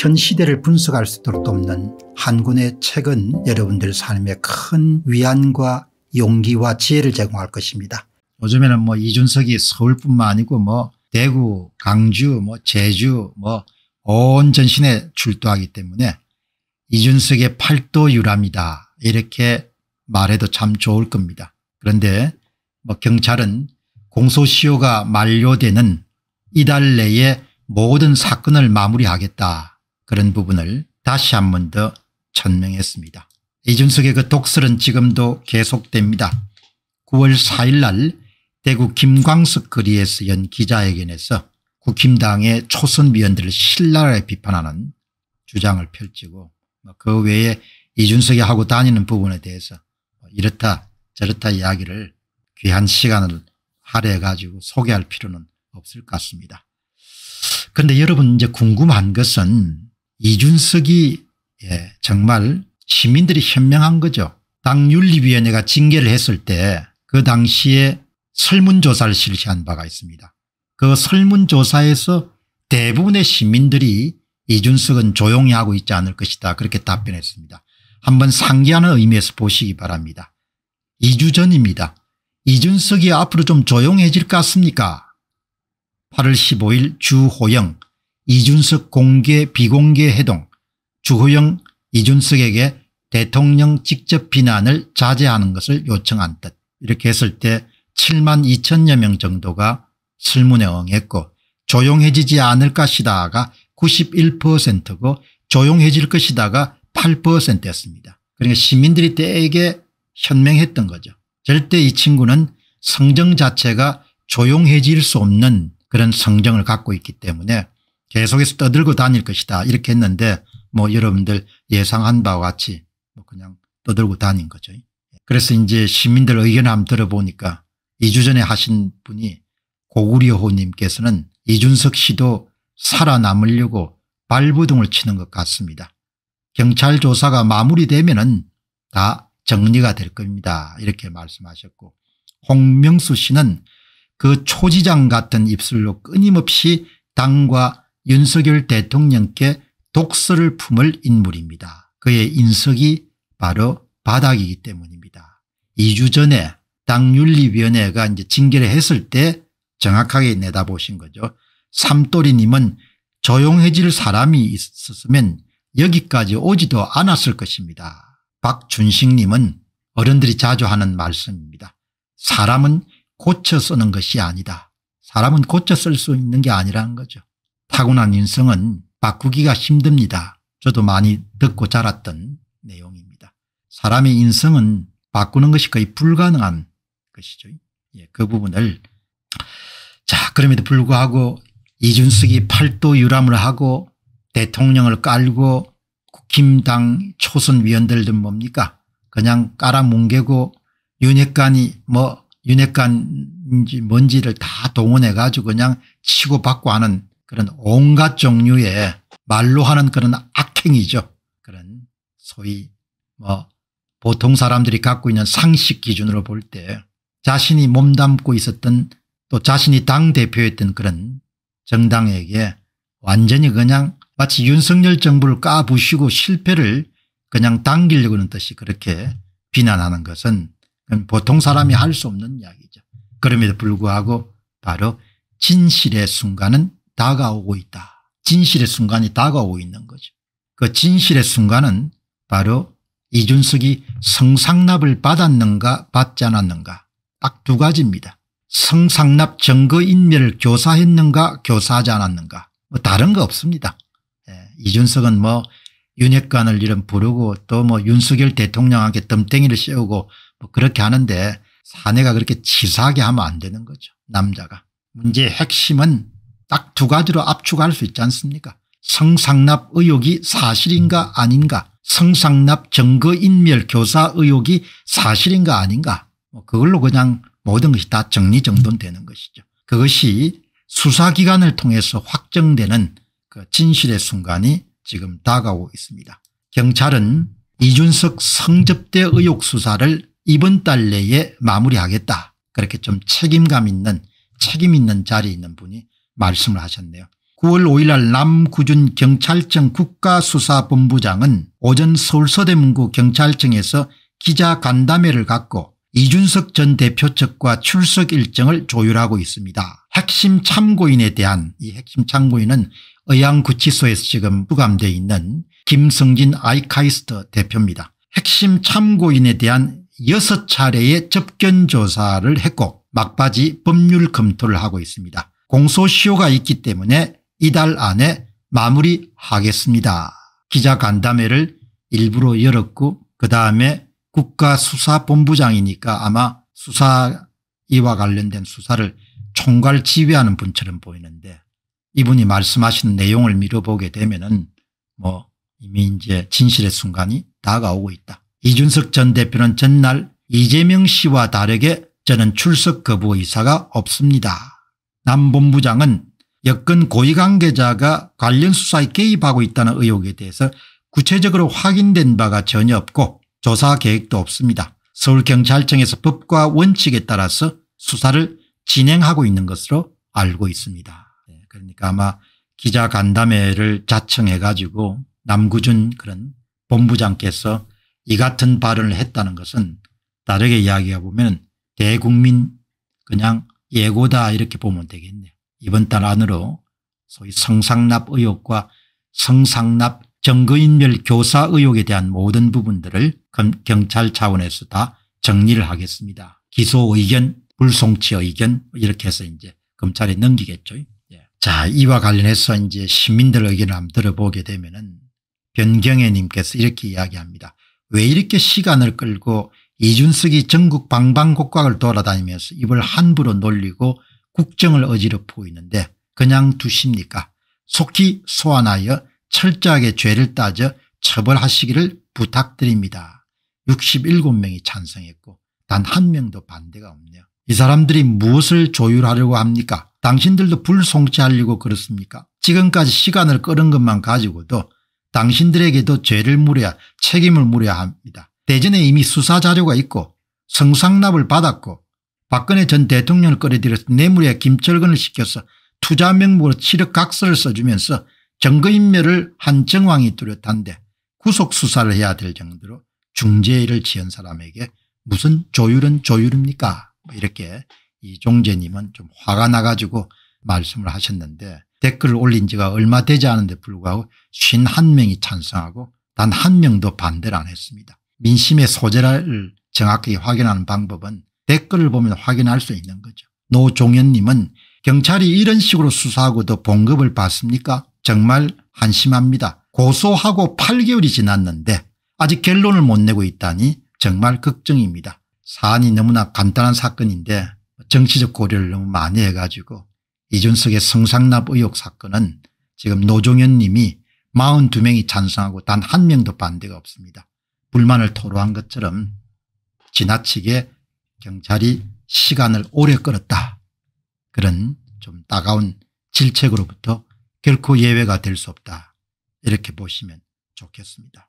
현 시대를 분석할 수 있도록 돕는 한군의 책은 여러분들 삶에 큰 위안과 용기와 지혜를 제공할 것입니다. 요즘에는 뭐 이준석이 서울뿐만 아니고 뭐 대구, 강주, 뭐 제주 뭐 온 전신에 출두하기 때문에 이준석의 팔도 유람이다 이렇게 말해도 참 좋을 겁니다. 그런데 뭐 경찰은 공소시효가 만료되는 이달 내에 모든 사건을 마무리하겠다 그런 부분을 다시 한 번 더 천명했습니다. 이준석의 그 독설은 지금도 계속됩니다. 9월 4일 날 대구 김광석 거리에서 연 기자회견에서 국힘당의 초선위원들을 신랄하게 비판하는 주장을 펼치고 뭐 그 외에 이준석이 하고 다니는 부분에 대해서 뭐 이렇다 저렇다 이야기를 귀한 시간을 할애해 가지고 소개할 필요는 없을 것 같습니다. 그런데 여러분 이제 궁금한 것은 이준석이 예, 정말 시민들이 현명한 거죠. 당 윤리위원회가 징계를 했을 때 그 당시에 설문조사를 실시한 바가 있습니다. 그 설문조사에서 대부분의 시민들이 이준석은 조용히 하고 있지 않을 것이다 그렇게 답변했습니다. 한번 상기하는 의미에서 보시기 바랍니다. 2주 전입니다. 이준석이 앞으로 좀 조용해질 것 같습니까 8월 15일 주호영 이준석 공개 비공개 해동 주호영 이준석에게 대통령 직접 비난을 자제하는 것을 요청한 듯 이렇게 했을 때 7만 2천여 명 정도가 설문에 응했고 조용해지지 않을 것이다가 91%고 조용해질 것이다가 8%였습니다. 그러니까 시민들이 때에게 현명했던 거죠. 절대 이 친구는 성정 자체가 조용해질 수 없는 그런 성정을 갖고 있기 때문에 계속해서 떠들고 다닐 것이다 이렇게 했는데 뭐 여러분들 예상한 바와 같이 뭐 그냥 떠들고 다닌 거죠. 그래서 이제 시민들 의견을 한번 들어보니까 2주 전에 하신 분이 고구려호님께서는 이준석 씨도 살아남으려고 발부둥을 치는 것 같습니다. 경찰 조사가 마무리되면 은다 정리가 될 겁니다. 이렇게 말씀하셨고 홍명수 씨는 그 초지장 같은 입술로 끊임없이 당과 윤석열 대통령께 독서를 품을 인물입니다. 그의 인석이 바로 바닥이기 때문입니다. 2주 전에 당윤리위원회가 이제 징계를 했을 때 정확하게 내다보신 거죠. 삼돌이님은 조용해질 사람이 있었으면 여기까지 오지도 않았을 것입니다. 박준식님은 어른들이 자주 하는 말씀입니다. 사람은 고쳐 쓰는 것이 아니다. 사람은 고쳐 쓸 수 있는 게 아니라는 거죠. 타고난 인성은 바꾸기가 힘듭니다. 저도 많이 듣고 자랐던 내용입니다. 사람의 인성은 바꾸는 것이 거의 불가능한 것이죠. 예, 그 부분을 자 그럼에도 불구하고 이준석이 팔도 유람을 하고 대통령을 깔고 국힘당 초선위원들은 뭡니까 그냥 깔아뭉개고 윤핵관이 뭐 윤핵관인지 뭔지를 다 동원해 가지고 그냥 치고받고 하는 그런 온갖 종류의 말로 하는 그런 악행이죠. 그런 소위 뭐 보통 사람들이 갖고 있는 상식 기준으로 볼 때 자신이 몸담고 있었던 또 자신이 당대표였던 그런 정당에게 완전히 그냥 마치 윤석열 정부를 까부시고 실패를 그냥 당기려고 하는 듯이 그렇게 비난하는 것은 보통 사람이 할 수 없는 이야기죠. 그럼에도 불구하고 바로 진실의 순간은 다가오고 있다. 진실의 순간이 다가오고 있는 거죠. 그 진실의 순간은 바로 이준석이 성상납을 받았는가 받지 않았는가 딱 두 가지입니다. 성상납 증거인멸을 교사했는가 교사하지 않았는가 뭐 다른 거 없습니다. 예, 이준석은 뭐 윤핵관을 이름 부르고 또 뭐 윤석열 대통령한테 덤탱이를 씌우고 뭐 그렇게 하는데 사내가 그렇게 치사하게 하면 안 되는 거죠. 남자가. 문제의 핵심은 딱두 가지로 압축할 수 있지 않습니까 성상납 의혹이 사실인가 아닌가 성상납 증거인멸 교사 의혹이 사실인가 아닌가 뭐 그걸로 그냥 모든 것이 다 정리정돈되는 것이죠. 그것이 수사기관을 통해서 확정되는 그 진실의 순간이 지금 다가오고 있습니다. 경찰은 이준석 성접대 의혹 수사를 이번 달 내에 마무리하겠다. 그렇게 좀 책임감 있는 책임 있는 자리에 있는 분이 말씀을 하셨네요. 9월 5일날 남구준 경찰청 국가수사본부장은 오전 서울서대문구 경찰청에서 기자 간담회를 갖고 이준석 전 대표 측과 출석 일정을 조율하고 있습니다. 핵심 참고인에 대한 이 핵심 참고인은 의왕구치소에서 지금 부감어 있는 김성진 아이카이스트 대표입니다. 핵심 참고인에 대한 6차례의 접견 조사를 했고 막바지 법률 검토를 하고 있습니다. 공소시효가 있기 때문에 이달 안에 마무리하겠습니다. 기자 간담회를 일부러 열었고 그 다음에 국가수사본부장이니까 아마 수사 이와 관련된 수사를 총괄 지휘하는 분처럼 보이는데 이분이 말씀하시는 내용을 미뤄보게 되면은 뭐 이미 이제 진실의 순간이 다가오고 있다. 이준석 전 대표는 전날 이재명 씨와 다르게 저는 출석 거부 의사가 없습니다. 남본부장은 여권 고위관계자가 관련 수사에 개입하고 있다는 의혹에 대해서 구체적으로 확인된 바가 전혀 없고 조사 계획도 없습니다. 서울경찰청에서 법과 원칙에 따라서 수사를 진행하고 있는 것으로 알고 있습니다. 네, 그러니까 아마 기자 간담회를 자청해 가지고 남구준 그런 본부장께서 이 같은 발언을 했다는 것은 다르게 이야기해 보면 대국민 그냥 예고다 이렇게 보면 되겠네요. 이번 달 안으로 소위 성상납 의혹과 성상납 정거인멸 교사 의혹에 대한 모든 부분들을 경찰 차원에서 다 정리를 하겠습니다. 기소 의견, 불송치 의견 이렇게 해서 이제 검찰에 넘기겠죠. 예. 자 이와 관련해서 이제 시민들 의견을 한번 들어보게 되면 변경애님께서 이렇게 이야기합니다. 왜 이렇게 시간을 끌고 이준석이 전국 방방곡곡을 돌아다니면서 입을 함부로 놀리고 국정을 어지럽히고 있는데 그냥 두십니까 속히 소환하여 철저하게 죄를 따져 처벌하시기를 부탁드립니다. 67명이 찬성했고 단 한 명도 반대가 없네요. 이 사람들이 무엇을 조율하려고 합니까 당신들도 불송치하려고 그렇습니까 지금까지 시간을 끌은 것만 가지고도 당신들에게도 죄를 물어야 책임을 물어야 합니다. 대전에 이미 수사 자료가 있고 성상납을 받았고 박근혜 전 대통령을 끌어들여서 뇌물에 김철근을 시켜서 투자 명목으로 칠흑각서를 써주면서 정거인멸을 한정황이 뚜렷한데 구속수사를 해야 될 정도로 중재를 지은 사람에게 무슨 조율은 조율입니까 뭐 이렇게 이종재님은 좀 화가 나가지고 말씀을 하셨는데 댓글을 올린 지가 얼마 되지 않은데 불구하고 51명이 찬성하고 단 한 명도 반대를 안 했습니다. 민심의 소재를 정확히 확인하는 방법은 댓글을 보면 확인할 수 있는 거죠. 노종현님은 경찰이 이런 식으로 수사하고도 봉급을 받습니까 정말 한심합니다. 고소하고 8개월이 지났는데 아직 결론을 못 내고 있다니 정말 걱정입니다. 사안이 너무나 간단한 사건인데 정치적 고려를 너무 많이 해가지고 이준석의 성상납 의혹 사건은 지금 노종현 님이 42명이 찬성하고 단 한 명도 반대가 없습니다. 불만을 토로한 것처럼 지나치게 경찰이 시간을 오래 끌었다. 그런 좀 따가운 질책으로부터 결코 예외가 될 수 없다. 이렇게 보시면 좋겠습니다.